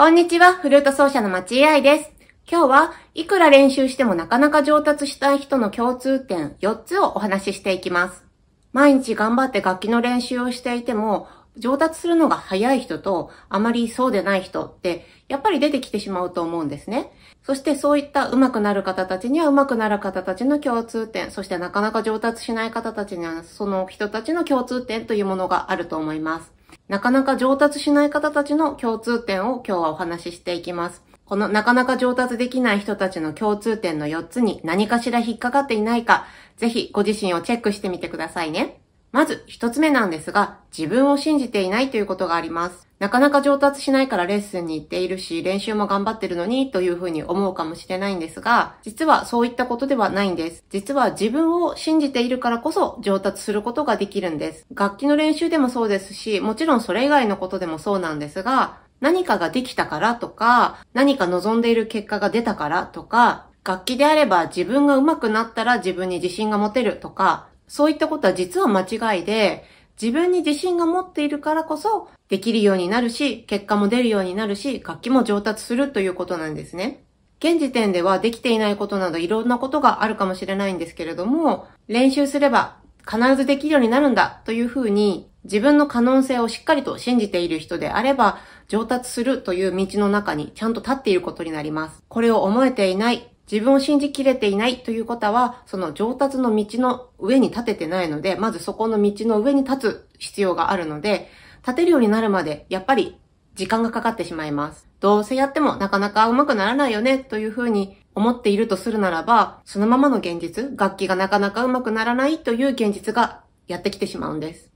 こんにちは、フルート奏者の町井愛です。今日はいくら練習してもなかなか上達したい人の共通点4つをお話ししていきます。毎日頑張って楽器の練習をしていても、上達するのが早い人とあまりそうでない人ってやっぱり出てきてしまうと思うんですね。そしてそういった上手くなる方たちには上手くなる方たちの共通点、そしてなかなか上達しない方たちにはその人たちの共通点というものがあると思います。なかなか上達しない方たちの共通点を今日はお話ししていきます。このなかなか上達できない人たちの共通点の4つに何かしら引っかかっていないか、ぜひご自身をチェックしてみてくださいね。まず一つ目なんですが、自分を信じていないということがあります。なかなか上達しないからレッスンに行っているし、練習も頑張ってるのにというふうに思うかもしれないんですが、実はそういったことではないんです。実は自分を信じているからこそ上達することができるんです。楽器の練習でもそうですし、もちろんそれ以外のことでもそうなんですが、何かができたからとか、何か望んでいる結果が出たからとか、楽器であれば自分が上手くなったら自分に自信が持てるとか、そういったことは実は間違いで、自分に自信が持っているからこそ、できるようになるし、結果も出るようになるし、楽器も上達するということなんですね。現時点ではできていないことなどいろんなことがあるかもしれないんですけれども、練習すれば必ずできるようになるんだというふうに自分の可能性をしっかりと信じている人であれば上達するという道の中にちゃんと立っていることになります。これを思えていない自分を信じきれていないという方は、その上達の道の上に立ててないので、まずそこの道の上に立つ必要があるので、立てるようになるまで、やっぱり時間がかかってしまいます。どうせやってもなかなかうまくならないよねというふうに思っているとするならば、そのままの現実、楽器がなかなかうまくならないという現実がやってきてしまうんです。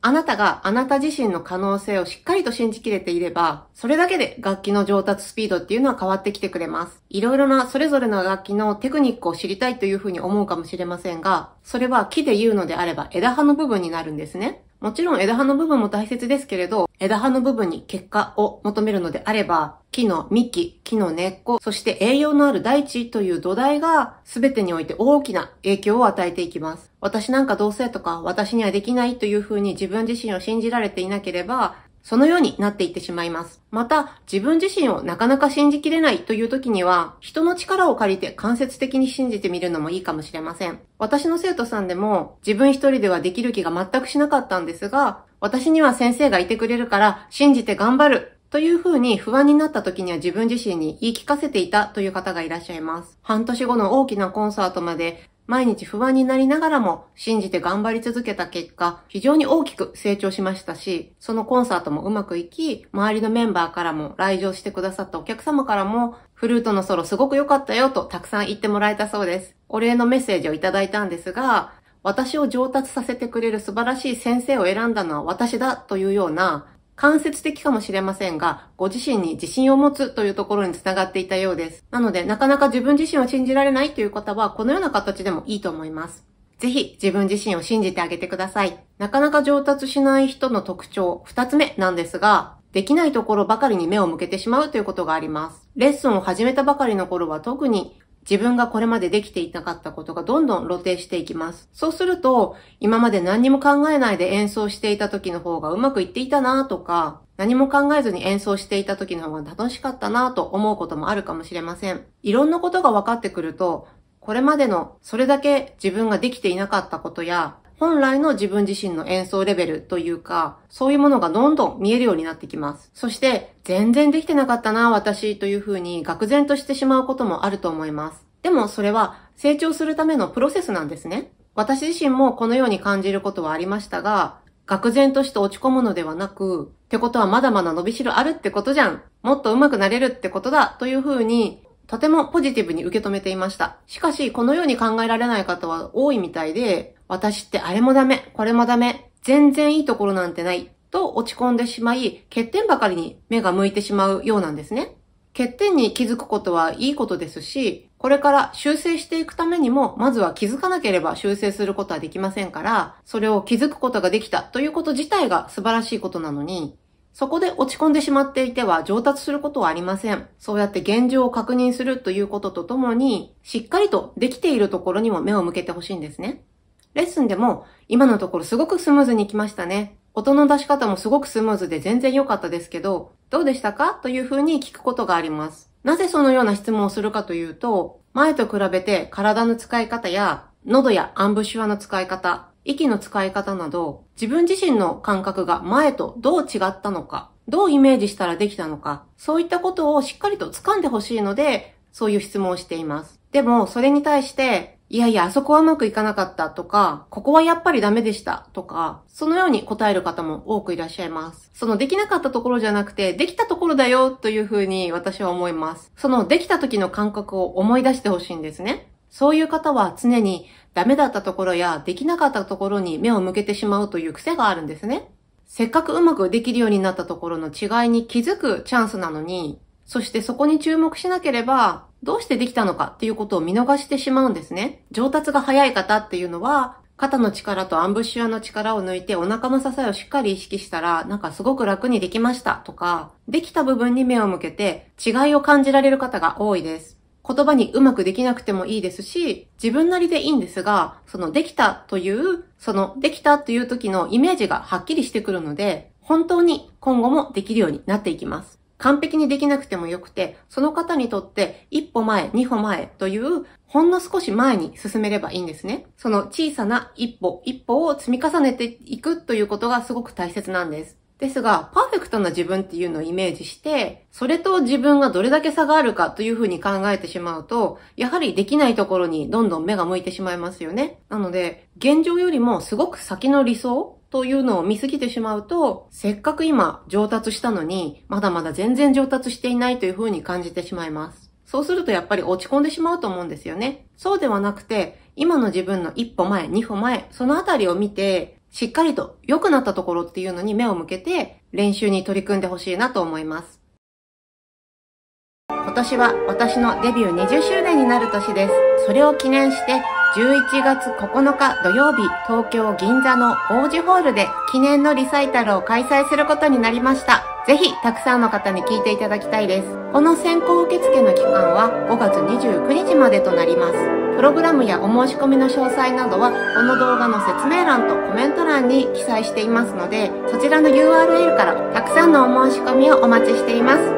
あなたがあなた自身の可能性をしっかりと信じきれていれば、それだけで楽器の上達スピードっていうのは変わってきてくれます。いろいろなそれぞれの楽器のテクニックを知りたいというふうに思うかもしれませんが、それは木で言うのであれば枝葉の部分になるんですね。もちろん枝葉の部分も大切ですけれど、枝葉の部分に結果を求めるのであれば、木の幹、木の根っこ、そして栄養のある大地という土台が全てにおいて大きな影響を与えていきます。私なんかどうせとか私にはできないというふうに自分自身を信じられていなければ、そのようになっていってしまいます。また、自分自身をなかなか信じきれないという時には、人の力を借りて間接的に信じてみるのもいいかもしれません。私の生徒さんでも、自分一人ではできる気が全くしなかったんですが、私には先生がいてくれるから、信じて頑張るというふうに不安になった時には自分自身に言い聞かせていたという方がいらっしゃいます。半年後の大きなコンサートまで毎日不安になりながらも信じて頑張り続けた結果、非常に大きく成長しましたし、そのコンサートもうまくいき、周りのメンバーからも来場してくださったお客様からも、フルートのソロすごく良かったよとたくさん言ってもらえたそうです。お礼のメッセージをいただいたんですが、私を上達させてくれる素晴らしい先生を選んだのは私だというような間接的かもしれませんが、ご自身に自信を持つというところにつながっていたようです。なので、なかなか自分自身を信じられないという方は、このような形でもいいと思います。ぜひ自分自身を信じてあげてください。なかなか上達しない人の特徴、二つ目なんですが、できないところばかりに目を向けてしまうということがあります。レッスンを始めたばかりの頃は特に自分がこれまでできていなかったことがどんどん露呈していきます。そうすると、今まで何にも考えないで演奏していた時の方がうまくいっていたなとか、何も考えずに演奏していた時の方が楽しかったなと思うこともあるかもしれません。いろんなことが分かってくると、これまでのそれだけ自分ができていなかったことや、本来の自分自身の演奏レベルというか、そういうものがどんどん見えるようになってきます。そして、全然できてなかったな、私というふうに、愕然としてしまうこともあると思います。でも、それは成長するためのプロセスなんですね。私自身もこのように感じることはありましたが、愕然として落ち込むのではなく、ってことはまだまだ伸びしろあるってことじゃん。もっと上手くなれるってことだというふうに、とてもポジティブに受け止めていました。しかし、このように考えられない方は多いみたいで、私ってあれもダメ、これもダメ、全然いいところなんてない、と落ち込んでしまい、欠点ばかりに目が向いてしまうようなんですね。欠点に気づくことはいいことですし、これから修正していくためにも、まずは気づかなければ修正することはできませんから、それを気づくことができたということ自体が素晴らしいことなのに、そこで落ち込んでしまっていては上達することはありません。そうやって現状を確認するということとともに、しっかりとできているところにも目を向けてほしいんですね。レッスンでも今のところすごくスムーズに来きましたね。音の出し方もすごくスムーズで全然良かったですけど、どうでしたかというふうに聞くことがあります。なぜそのような質問をするかというと、前と比べて体の使い方や、喉やアンブシュアの使い方、息の使い方など、自分自身の感覚が前とどう違ったのか、どうイメージしたらできたのか、そういったことをしっかりと掴んでほしいので、そういう質問をしています。でも、それに対して、いやいや、あそこはうまくいかなかったとか、ここはやっぱりダメでしたとか、そのように答える方も多くいらっしゃいます。そのできなかったところじゃなくて、できたところだよというふうに私は思います。そのできた時の感覚を思い出してほしいんですね。そういう方は常にダメだったところやできなかったところに目を向けてしまうという癖があるんですね。せっかくうまくできるようになったところの違いに気づくチャンスなのに、そしてそこに注目しなければどうしてできたのかっていうことを見逃してしまうんですね。上達が早い方っていうのは、肩の力とアンブッシュアの力を抜いてお腹の支えをしっかり意識したら、なんかすごく楽にできましたとか、できた部分に目を向けて違いを感じられる方が多いです。言葉にうまくできなくてもいいですし、自分なりでいいんですが、そのできたという、そのできたという時のイメージがはっきりしてくるので、本当に今後もできるようになっていきます。完璧にできなくてもよくて、その方にとって一歩前、二歩前というほんの少し前に進めればいいんですね。その小さな一歩、一歩を積み重ねていくということがすごく大切なんです。ですが、パーフェクトな自分っていうのをイメージして、それと自分がどれだけ差があるかというふうに考えてしまうと、やはりできないところにどんどん目が向いてしまいますよね。なので、現状よりもすごく先の理想というのを見すぎてしまうと、せっかく今上達したのに、まだまだ全然上達していないというふうに感じてしまいます。そうするとやっぱり落ち込んでしまうと思うんですよね。そうではなくて、今の自分の一歩前、二歩前、そのあたりを見て、しっかりと良くなったところっていうのに目を向けて、練習に取り組んでほしいなと思います。今年は私のデビュー20周年になる年です。それを記念して、11月9日土曜日、東京銀座の王子ホールで記念のリサイタルを開催することになりました。ぜひ、たくさんの方に聞いていただきたいです。この先行受付の期間は5月29日までとなります。プログラムやお申し込みの詳細などは、この動画の説明欄とコメント欄に記載していますので、そちらの URL からたくさんのお申し込みをお待ちしています。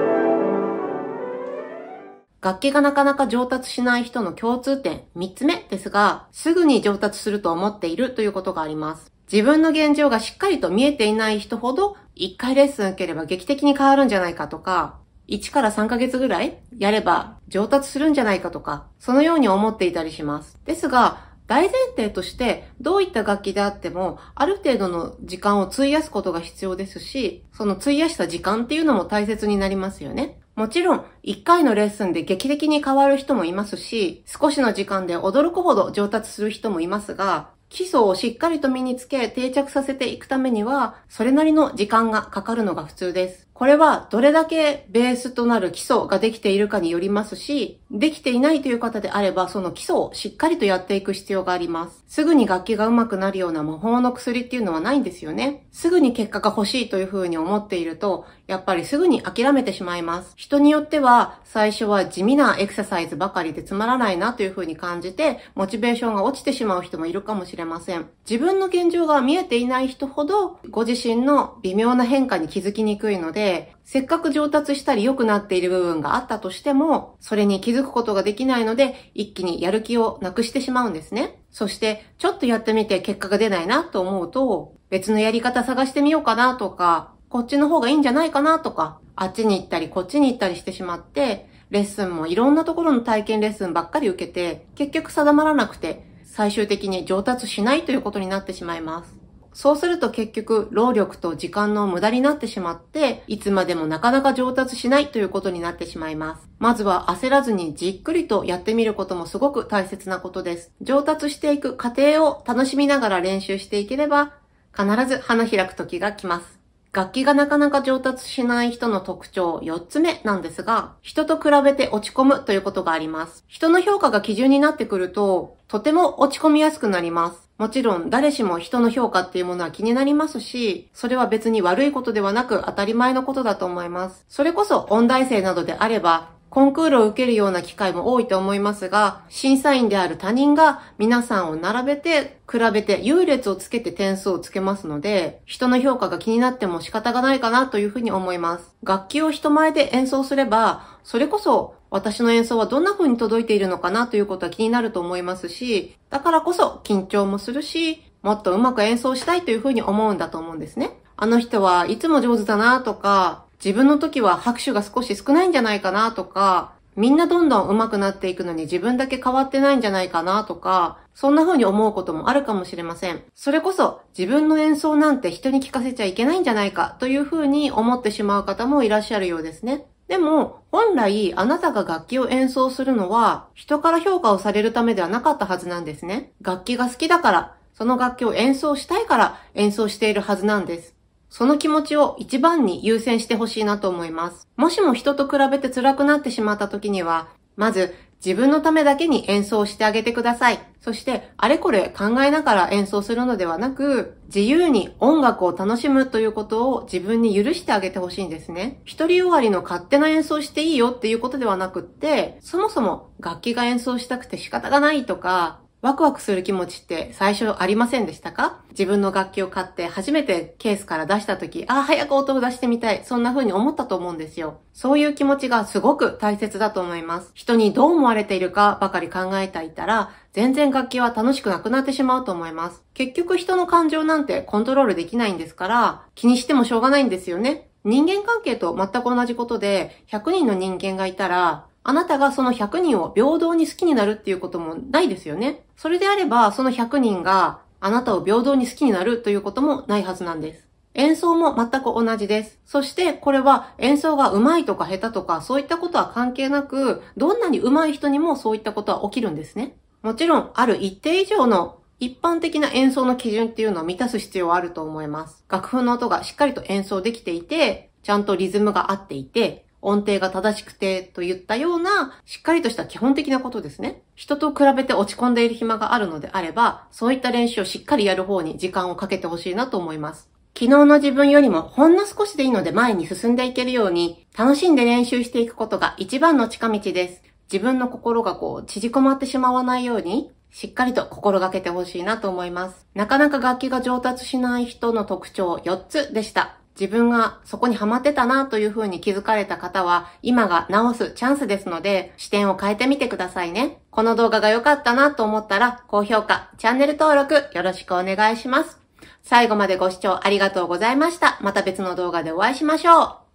楽器がなかなか上達しない人の共通点三つ目ですが、すぐに上達すると思っているということがあります。自分の現状がしっかりと見えていない人ほど、一回レッスン受ければ劇的に変わるんじゃないかとか、1から3ヶ月ぐらいやれば上達するんじゃないかとか、そのように思っていたりします。ですが、大前提として、どういった楽器であっても、ある程度の時間を費やすことが必要ですし、その費やした時間っていうのも大切になりますよね。もちろん、1回のレッスンで劇的に変わる人もいますし、少しの時間で驚くほど上達する人もいますが、基礎をしっかりと身につけ定着させていくためには、それなりの時間がかかるのが普通です。これはどれだけベースとなる基礎ができているかによりますし、できていないという方であれば、その基礎をしっかりとやっていく必要があります。すぐに楽器が上手くなるような魔法の薬っていうのはないんですよね。すぐに結果が欲しいというふうに思っていると、やっぱりすぐに諦めてしまいます。人によっては、最初は地味なエクササイズばかりでつまらないなというふうに感じて、モチベーションが落ちてしまう人もいるかもしれません。自分の現状が見えていない人ほど、ご自身の微妙な変化に気づきにくいので、で、せっかく上達したり良くなっている部分があったとしても、それに気づくことができないので、一気にやる気をなくしてしまうんですね。そして、ちょっとやってみて結果が出ないなと思うと、別のやり方探してみようかなとか、こっちの方がいいんじゃないかなとか、あっちに行ったりこっちに行ったりしてしまって、レッスンもいろんなところの体験レッスンばっかり受けて、結局定まらなくて、最終的に上達しないということになってしまいます。そうすると結局、労力と時間の無駄になってしまって、いつまでもなかなか上達しないということになってしまいます。まずは焦らずにじっくりとやってみることもすごく大切なことです。上達していく過程を楽しみながら練習していければ、必ず花開く時が来ます。楽器がなかなか上達しない人の特徴4つ目なんですが、人と比べて落ち込むということがあります。人の評価が基準になってくると、とても落ち込みやすくなります。もちろん誰しも人の評価っていうものは気になりますし、それは別に悪いことではなく当たり前のことだと思います。それこそ音大生などであれば、コンクールを受けるような機会も多いと思いますが、審査員である他人が皆さんを並べて、比べて、優劣をつけて点数をつけますので、人の評価が気になっても仕方がないかなというふうに思います。楽器を人前で演奏すれば、それこそ私の演奏はどんな風に届いているのかなということは気になると思いますし、だからこそ緊張もするし、もっとうまく演奏したいというふうに思うんだと思うんですね。あの人はいつも上手だなとか、自分の時は拍手が少し少ないんじゃないかなとか、みんなどんどん上手くなっていくのに自分だけ変わってないんじゃないかなとか、そんな風に思うこともあるかもしれません。それこそ自分の演奏なんて人に聞かせちゃいけないんじゃないかという風に思ってしまう方もいらっしゃるようですね。でも、本来あなたが楽器を演奏するのは人から評価をされるためではなかったはずなんですね。楽器が好きだから、その楽器を演奏したいから演奏しているはずなんです。その気持ちを一番に優先してほしいなと思います。もしも人と比べて辛くなってしまった時には、まず自分のためだけに演奏してあげてください。そして、あれこれ考えながら演奏するのではなく、自由に音楽を楽しむということを自分に許してあげてほしいんですね。一人終わりの勝手な演奏していいよっていうことではなくって、そもそも楽器が演奏したくて仕方がないとか、ワクワクする気持ちって最初ありませんでしたか自分の楽器を買って初めてケースから出した時、ああ、早く音を出してみたい。そんな風に思ったと思うんですよ。そういう気持ちがすごく大切だと思います。人にどう思われているかばかり考えていたら、全然楽器は楽しくなくなってしまうと思います。結局人の感情なんてコントロールできないんですから、気にしてもしょうがないんですよね。人間関係と全く同じことで、100人の人間がいたら、あなたがその100人を平等に好きになるっていうこともないですよね。それであれば、その100人があなたを平等に好きになるということもないはずなんです。演奏も全く同じです。そしてこれは演奏が上手いとか下手とかそういったことは関係なく、どんなに上手い人にもそういったことは起きるんですね。もちろん、ある一定以上の一般的な演奏の基準っていうのを満たす必要はあると思います。楽譜の音がしっかりと演奏できていて、ちゃんとリズムが合っていて、音程が正しくてといったようなしっかりとした基本的なことですね。人と比べて落ち込んでいる暇があるのであれば、そういった練習をしっかりやる方に時間をかけてほしいなと思います。昨日の自分よりもほんの少しでいいので前に進んでいけるように楽しんで練習していくことが一番の近道です。自分の心がこう縮こまってしまわないようにしっかりと心がけてほしいなと思います。なかなか楽器が上達しない人の特徴4つでした。自分がそこにハマってたなというふうに気づかれた方は、今が直すチャンスですので、視点を変えてみてくださいね。この動画が良かったなと思ったら、高評価、チャンネル登録よろしくお願いします。最後までご視聴ありがとうございました。また別の動画でお会いしましょう。